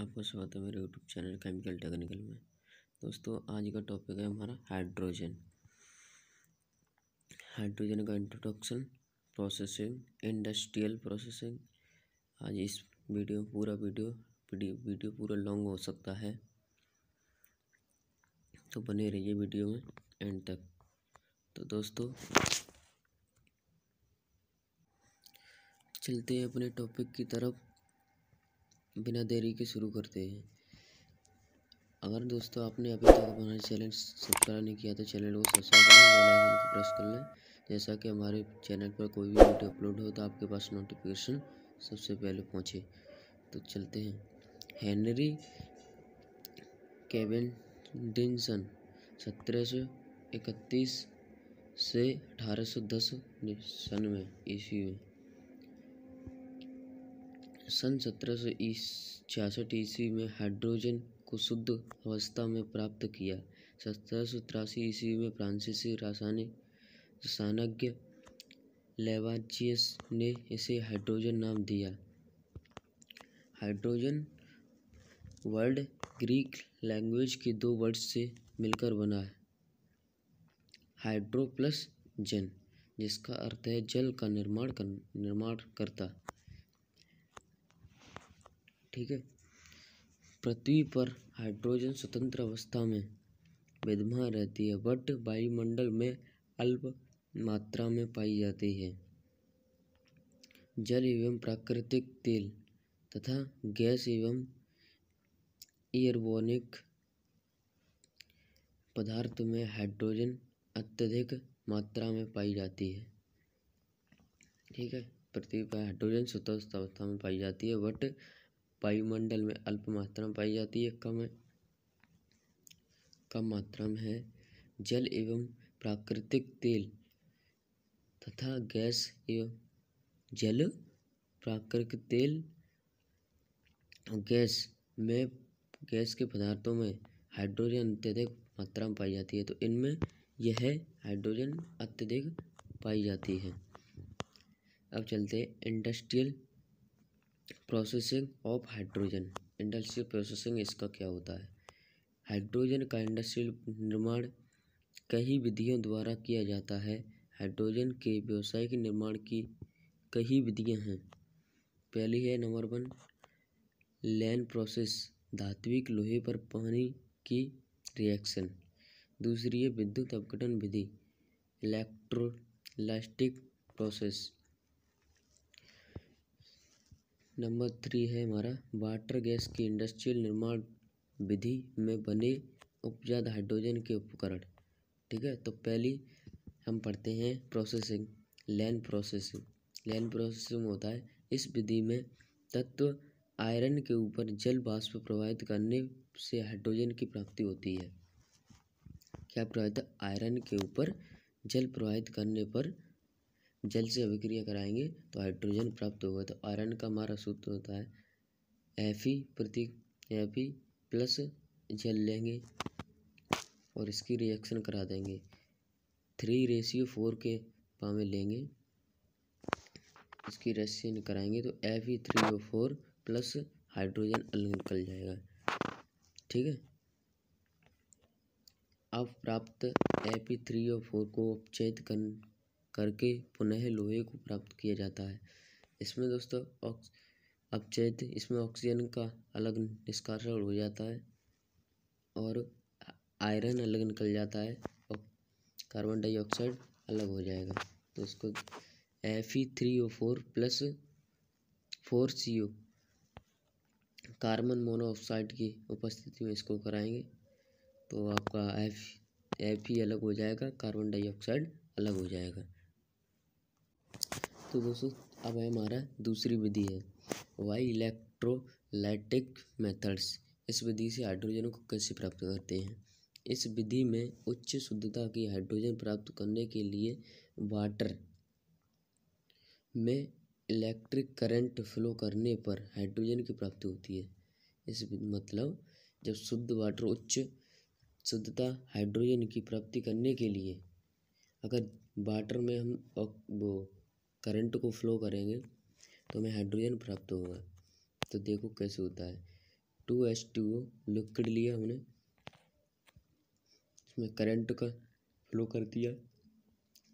आपका स्वागत है मेरे यूट्यूब चैनल केमिकल टेक्निकल में दोस्तों आज का टॉपिक है हमारा हाइड्रोजन हाइड्रोजन का इंट्रोडक्शन प्रोसेसिंग इंडस्ट्रियल प्रोसेसिंग आज इस वीडियो पूरा वीडियो वीडियो पूरा लॉन्ग हो सकता है तो बने रहिए वीडियो में एंड तक तो दोस्तों चलते हैं अपने टॉपिक की तरफ बिना देरी के शुरू करते हैं अगर दोस्तों आपने अभी तक हमारे चैनल सब्सक्राइब नहीं किया तो चैनल को सब्सक्राइब करें बेल आइकन को प्रेस कर लें जैसा कि हमारे चैनल पर कोई भी वीडियो अपलोड हो तो आपके पास नोटिफिकेशन सबसे पहले पहुँचे तो चलते हैं हेनरी केविन डिनसन सत्रह सौ इकतीस से अठारह सौ दस सन में ईस्वी में सन सत्रह सौ छियासठ ईस्वी में हाइड्रोजन को शुद्ध अवस्था में प्राप्त किया सत्रह सौ तिरासी ईस्वी में फ्रांसीसी रासायनिक रसायनज्ञ लेवाजियस ने इसे हाइड्रोजन नाम दिया हाइड्रोजन वर्ड ग्रीक लैंग्वेज के दो वर्ड्स से मिलकर बना है हाइड्रो प्लस जन जिसका अर्थ है जल का निर्माण कर निर्माण करता ठीक है पृथ्वी पर हाइड्रोजन स्वतंत्र अवस्था में विद्यमान रहती है बट वायुमंडल में अल्प मात्रा में पाई जाती है जल एवं प्राकृतिक तेल तथा गैस एवं एयरबोनिक पदार्थ में हाइड्रोजन अत्यधिक मात्रा में पाई जाती है ठीक है पृथ्वी पर हाइड्रोजन स्वतः अवस्था में पाई जाती है बट वायुमंडल में अल्प मात्रा में पाई जाती है कम कम मात्रा में है जल एवं प्राकृतिक तेल तथा गैस एवं जल प्राकृतिक तेल गैस में गैस के पदार्थों में हाइड्रोजन अत्यधिक मात्रा में पाई जाती है तो इनमें यह हाइड्रोजन अत्यधिक पाई जाती है अब चलते हैं industrial processing of hydrogen industrial processing इसका क्या होता है हाइड्रोजन का इंडस्ट्रियल निर्माण कई विधियों द्वारा किया जाता है हाइड्रोजन के व्यावसायिक निर्माण की कई विधियां हैं पहली है नंबर वन लैन प्रोसेस धात्विक लोहे पर पानी की रिएक्शन दूसरी है विद्युत अपघटन विधि इलेक्ट्रोलास्टिक प्रोसेस नंबर थ्री है हमारा वाटर गैस की इंडस्ट्रियल निर्माण विधि में बने उपजात हाइड्रोजन के उपकरण ठीक है तो पहली हम पढ़ते हैं प्रोसेसिंग लैन प्रोसेसिंग लैन प्रोसेसिंग होता है इस विधि में तत्व आयरन के ऊपर जल बाष्प प्रवाहित करने से हाइड्रोजन की प्राप्ति होती है क्या प्रवाहित आयरन के ऊपर जल प्रवाहित करने पर जल से अभिक्रिया कराएंगे तो हाइड्रोजन प्राप्त होगा तो आयरन का हमारा सूत्र होता है एफ ई प्रतीक एफ ई प्लस जल लेंगे और इसकी रिएक्शन करा देंगे थ्री रेशियो फोर के पावे लेंगे इसकी रेशियन कराएंगे तो F E three O four plus hydrogen अलग निकल जाएगा ठीक है अब प्राप्त F E three O four को अपचेद कर करके पुनः लोहे को प्राप्त किया जाता है इसमें दोस्तों ऑक्स अपचयित इसमें ऑक्सीजन का अलग निष्कासन हो जाता है और आयरन अलग निकल जाता है और कार्बन डाइऑक्साइड अलग हो जाएगा तो इसको F E three O four plus four C O carbon monoxide की उपस्थिति में इसको कराएंगे तो आपका एफ एफ ई अलग हो जाएगा कार्बन डाइऑक्साइड अलग हो जाएगा तो दोस्तों अब है हमारा दूसरी विधि है वाई इलेक्ट्रोलाइटिक मेथड्स इस विधि से हाइड्रोजन को कैसे प्राप्त करते हैं इस विधि में उच्च शुद्धता की हाइड्रोजन प्राप्त करने के लिए वाटर में इलेक्ट्रिक करंट फ्लो करने पर हाइड्रोजन की प्राप्ति होती है इस मतलब जब शुद्ध वाटर उच्च शुद्धता हाइड्रोजन की प्राप्ति करने के लिए अगर वाटर में हम वो करंट को फ्लो करेंगे तो हमें हाइड्रोजन प्राप्त होगा तो देखो कैसे होता है two H two O liquid लिया हमने इसमें करंट का फ्लो कर दिया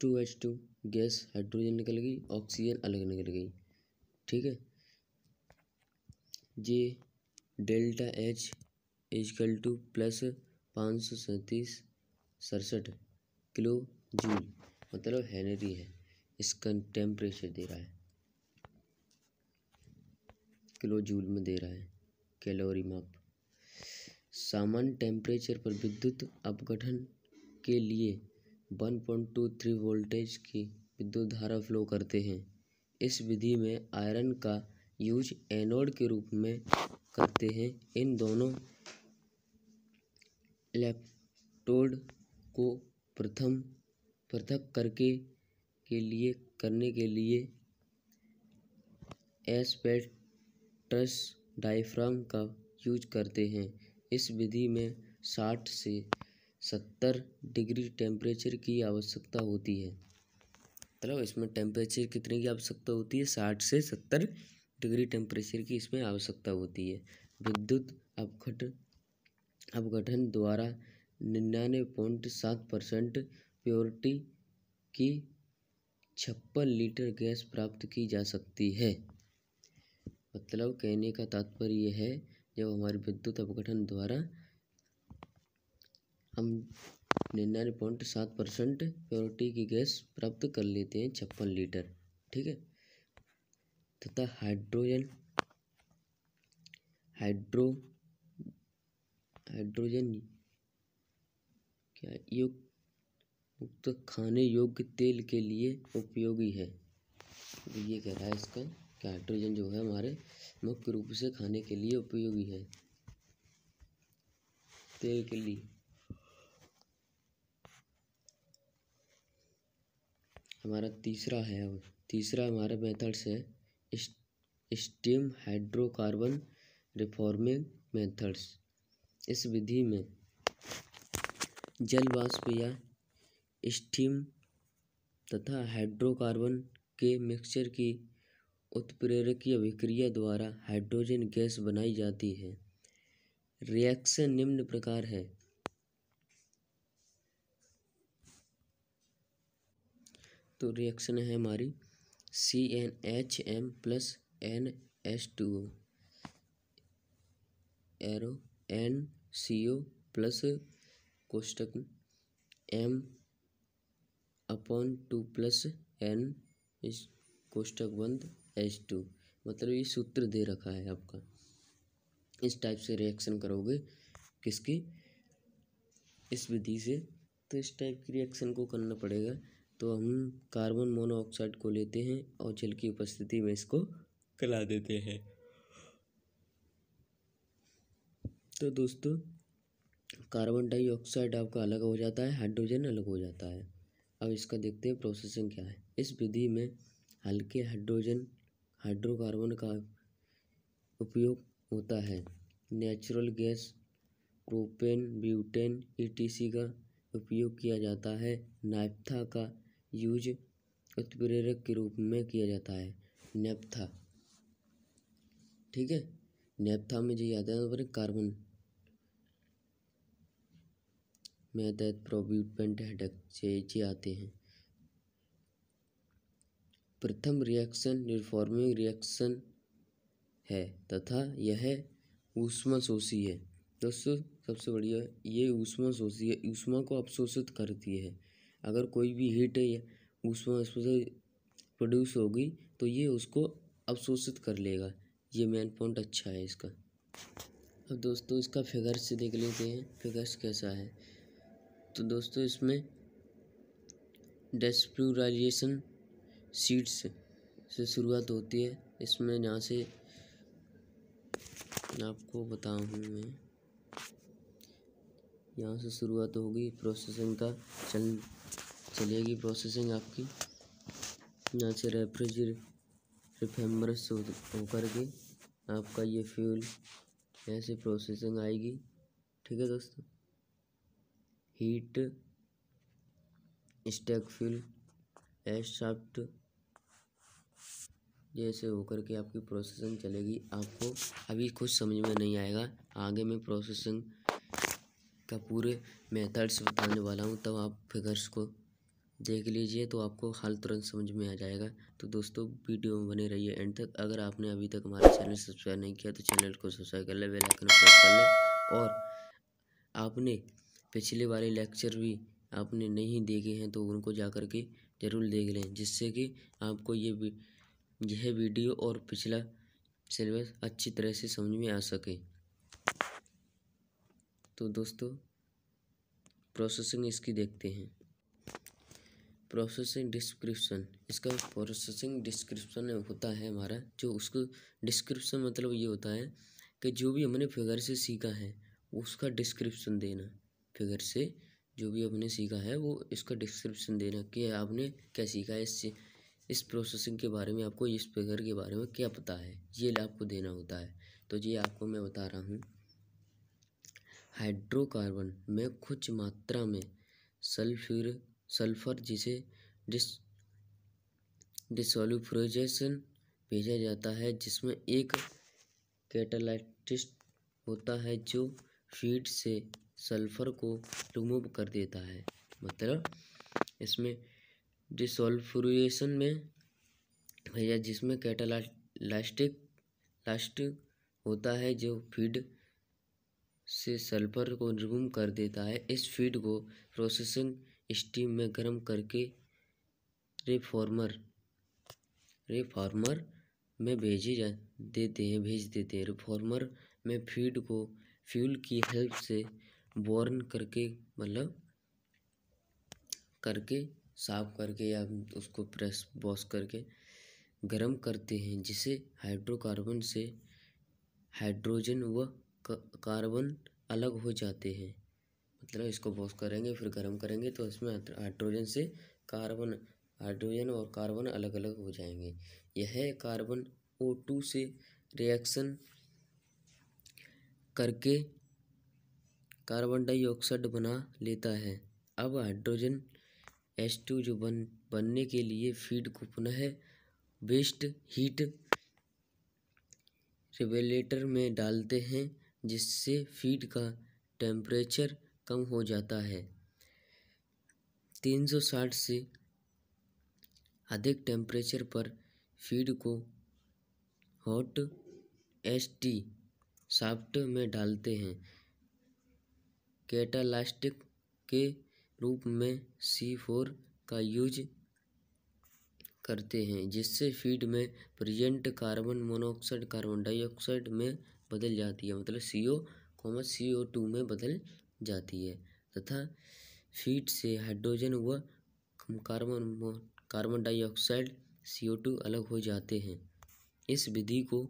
two H two gas hydrogen निकल गई ऑक्सीजन अलग निकल गई ठीक है जी delta H equal to plus पाँच सौ सैंतीस सड़सठ किलो जूल मतलब हैनरी है इसका टेम्परेचर दे रहा है किलो जूल में दे रहा है कैलोरी माप सामान्य टेम्परेचर पर विद्युत अपगठन के लिए 1.23 वोल्टेज की विद्युत धारा फ्लो करते हैं इस विधि में आयरन का यूज एनोड के रूप में करते हैं इन दोनों इलेक्ट्रोड को प्रथम पृथक करके के लिए करने के लिए एस्पेट्रस डायफ्राम का यूज करते हैं इस विधि में साठ से सत्तर डिग्री टेम्परेचर की आवश्यकता होती है मतलब इसमें टेम्परेचर कितने की आवश्यकता होती है साठ से सत्तर डिग्री टेम्परेचर की इसमें आवश्यकता होती है विद्युत अपघट अपघटन द्वारा निन्यानवे पॉइंट सात परसेंट प्योरिटी की छप्पन लीटर गैस प्राप्त की जा सकती है मतलब कहने का तात्पर्य यह है जब हमारे विद्युत अपघटन द्वारा हम निन्यानवे पॉइंट सात परसेंट प्योरिटी की गैस प्राप्त कर लेते हैं छप्पन लीटर ठीक है तथा हाइड्रोजन हाइड्रो हाइड्रोजन क्या युक्त उक्त खाने योग्य तेल के लिए उपयोगी है तो ये कह रहा है इसका कि हाइड्रोजन जो है हमारे मुख्य रूप से खाने के लिए उपयोगी है तेल के लिए हमारा तीसरा है तीसरा हमारे मेथड्स है स्टीम हाइड्रोकार्बन रिफॉर्मिंग मेथड्स इस विधि में जल वाष्प या स्टीम तथा हाइड्रोकार्बन के मिक्सचर की उत्प्रेरकीय अभिक्रिया द्वारा हाइड्रोजन गैस बनाई जाती है रिएक्शन निम्न प्रकार है तो रिएक्शन है हमारी C N H M plus N H two O arrow N C O plus कोष्टक M upon two plus N इस कोष्टक बंद एच टू मतलब ये सूत्र दे रखा है आपका इस टाइप से रिएक्शन करोगे किसकी इस विधि से तो इस टाइप की रिएक्शन को करना पड़ेगा तो हम कार्बन मोनोऑक्साइड को लेते हैं और जल की उपस्थिति में इसको कला देते हैं तो दोस्तों कार्बन डाइऑक्साइड आपका अलग हो जाता है हाइड्रोजन अलग हो जाता है अब इसका देखते हैं प्रोसेसिंग क्या है इस विधि में हल्के हाइड्रोजन हाइड्रोकार्बन का उपयोग होता है natural gas propane butane ETC का उपयोग किया जाता है नाइप्था का यूज उत्प्रेरक के रूप में किया जाता है नेप्था ठीक है नेप्था में जो याद है कार्बन मेहनत प्रोविडेंट हेडक से नीचे आते हैं प्रथम रिएक्शन रिफॉर्मिंग रिएक्शन है तथा यह ऊष्मा ऊष्माशोषी है दोस्तों सबसे बढ़िया ये ऊष्माशोषी है ऊष्मा को अवशोषित करती है अगर कोई भी हीट है ऊष्मा इसमें से प्रोड्यूस होगी तो ये उसको अवशोषित कर लेगा ये मेन पॉइंट अच्छा है इसका अब दोस्तों इसका फिगर्स देख लेते हैं फिगर्स कैसा है तो दोस्तों इसमें डेस्प्यूराइजेशन सीड्स से शुरुआत होती है इसमें यहाँ से आपको बताऊँ मैं यहाँ से शुरुआत होगी प्रोसेसिंग का चल चलेगी प्रोसेसिंग आपकी यहाँ से रेफ्रिज रिफेम्बरस होकर के आपका ये फ्यूल ऐसे प्रोसेसिंग आएगी ठीक है दोस्तों हीट स्टैकफिल एस्टाफ्ट जैसे होकर के आपकी प्रोसेसिंग चलेगी आपको अभी कुछ समझ में नहीं आएगा आगे मैं प्रोसेसिंग का पूरे मेथड्स बताने वाला हूँ तब तो आप फिगर्स को देख लीजिए तो आपको हाल तुरंत समझ में आ जाएगा तो दोस्तों वीडियो में बने रहिए एंड तक अगर आपने अभी तक हमारे चैनल सब्सक्राइब नहीं किया तो चैनल को सब्सक्राइब कर लें बेल आइकन प्रेस कर लें और आपने पिछले वाले लेक्चर भी आपने नहीं देखे हैं तो उनको जा कर के ज़रूर देख लें जिससे कि आपको ये यह वीडियो और पिछला सिलेबस अच्छी तरह से समझ में आ सके तो दोस्तों प्रोसेसिंग इसकी देखते हैं प्रोसेसिंग डिस्क्रिप्शन इसका प्रोसेसिंग डिस्क्रिप्शन होता है हमारा जो उसको डिस्क्रिप्शन मतलब ये होता है कि जो भी हमने फिगर से सीखा है उसका डिस्क्रिप्शन देना फिगर से जो भी आपने सीखा है वो इसका डिस्क्रिप्शन देना कि आपने क्या सीखा है इससे इस प्रोसेसिंग के बारे में आपको इस फिगर के बारे में क्या पता है ये आपको देना होता है तो ये आपको मैं बता रहा हूँ हाइड्रोकार्बन में कुछ मात्रा में सल्फ्यूर सल्फर जिसे डिस डिसोल्यूफ्रोजेशन भेजा जाता है जिसमें एक कैटालाइटिस्ट होता है जो फीड से सल्फ़र को रिमूव कर देता है मतलब इसमें डिसोल्फ्रिएशन में या जिसमें कैटालास्टिक लास्टिक होता है जो फीड से सल्फर को रिमूव कर देता है इस फीड को प्रोसेसिंग स्टीम में गर्म करके रिफॉर्मर रिफॉर्मर में भेजे जा देते हैं भेज देते हैं रिफॉर्मर में फीड को फ्यूल की हेल्प से बोर्न करके मतलब करके साफ करके या उसको प्रेस वॉश करके गर्म करते हैं जिसे हाइड्रोकार्बन से हाइड्रोजन व कार्बन अलग हो जाते हैं मतलब इसको वॉश करेंगे फिर गर्म करेंगे तो इसमें हाइड्रोजन से कार्बन हाइड्रोजन और कार्बन अलग अलग हो जाएंगे यह कार्बन ओ टू से रिएक्शन करके कार्बन डाइऑक्साइड बना लेता है अब हाइड्रोजन एस टू जो बन बनने के लिए फीड को पुनः वेस्ट हीट रेगुलेटर में डालते हैं जिससे फीड का टेम्परेचर कम हो जाता है 360 से अधिक टेम्परेचर पर फीड को हॉट एस टी साफ्ट में डालते हैं कैटालास्ट के रूप में सी फोर का यूज करते हैं जिससे फीड में present carbon monoxide carbon dioxide में बदल जाती है मतलब सी ओ कॉमन सी ओ टू में बदल जाती है तथा फीड से हाइड्रोजन व carbon carbon dioxide C O two अलग हो जाते हैं इस विधि को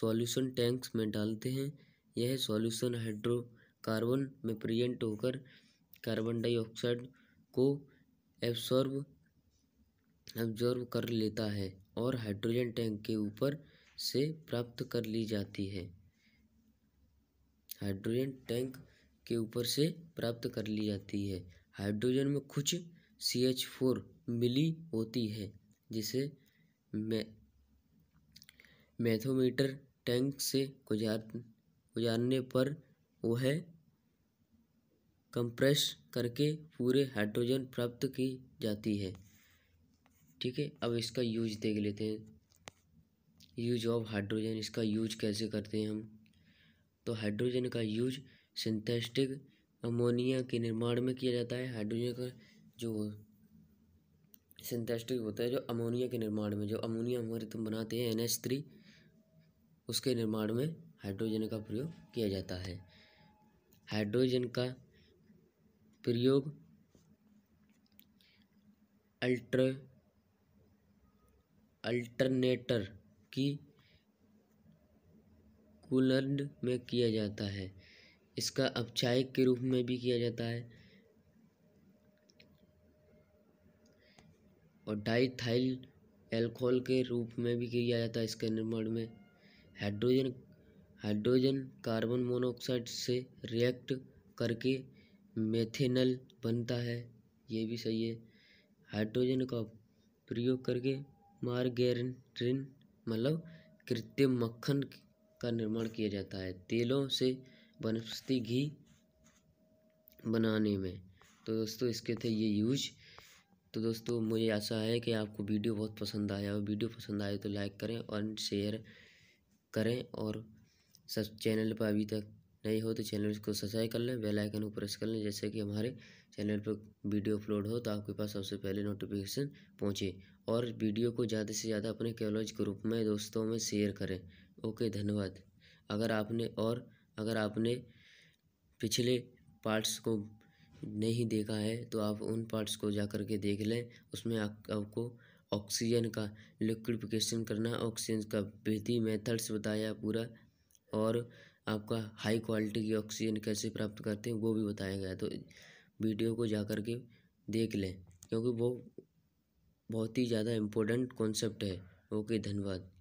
सॉल्यूशन टैंक्स में डालते हैं यह सॉल्यूशन हाइड्रो कार्बन में प्रेजेंट होकर कार्बन डाइऑक्साइड को एब्सॉर्ब एब्जॉर्ब कर लेता है और हाइड्रोजन टैंक के ऊपर से प्राप्त कर ली जाती है हाइड्रोजन टैंक के ऊपर से प्राप्त कर ली जाती है हाइड्रोजन में कुछ सी एच फोर मिली होती है जिसे मै मैथोमीटर टैंक से गुजार गुजारने पर वो है कंप्रेस करके पूरे हाइड्रोजन प्राप्त की जाती है ठीक है अब इसका यूज देख लेते हैं यूज ऑफ हाइड्रोजन इसका यूज कैसे करते हैं हम तो हाइड्रोजन का यूज सिंथेस्टिक अमोनिया के निर्माण में किया जाता है हाइड्रोजन का जो सिंथेस्टिक होता है जो अमोनिया के निर्माण में जो अमोनिया हमारे तुम बनाते हैं एन थ्री उसके निर्माण में हाइड्रोजन का प्रयोग किया जाता है हाइड्रोजन का प्रयोग अल्टर अल्टरनेटर की कूलर्ड में किया जाता है इसका औपचारिक के रूप में भी किया जाता है और डाइथाइल एल्कोहल के रूप में भी किया जाता है इसके निर्माण में हाइड्रोजन हाइड्रोजन कार्बन मोनोऑक्साइड से रिएक्ट करके मेथेनल बनता है ये भी सही है हाइड्रोजन का प्रयोग करके मार्गेरिन मतलब कृत्रिम मक्खन का निर्माण किया जाता है तेलों से वनस्पति घी बनाने में तो दोस्तों इसके थे ये यूज तो दोस्तों मुझे आशा है कि आपको वीडियो बहुत पसंद आया और वीडियो पसंद आए तो लाइक करें और शेयर करें और सब चैनल पर अभी तक नहीं हो तो चैनल को सब्सक्राइब कर लें बेल आइकन को प्रेस कर लें जैसे कि हमारे चैनल पर वीडियो अपलोड हो तो आपके पास सबसे पहले नोटिफिकेशन पहुंचे और वीडियो को ज़्यादा से ज़्यादा अपने कॉलेज ग्रुप में दोस्तों में शेयर करें ओके धन्यवाद अगर आपने और अगर आपने पिछले पार्ट्स को नहीं देखा है तो आप उन पार्ट्स को जा कर के देख लें उसमें आपको ऑक्सीजन का लिक्विफिकेशन करना ऑक्सीजन का वृद्धि मेथड्स बताया पूरा और आपका हाई क्वालिटी की ऑक्सीजन कैसे प्राप्त करते हैं वो भी बताया गया तो वीडियो को जा कर के देख लें क्योंकि वो बहुत ही ज़्यादा इम्पोर्टेंट कॉन्सेप्ट है ओके धन्यवाद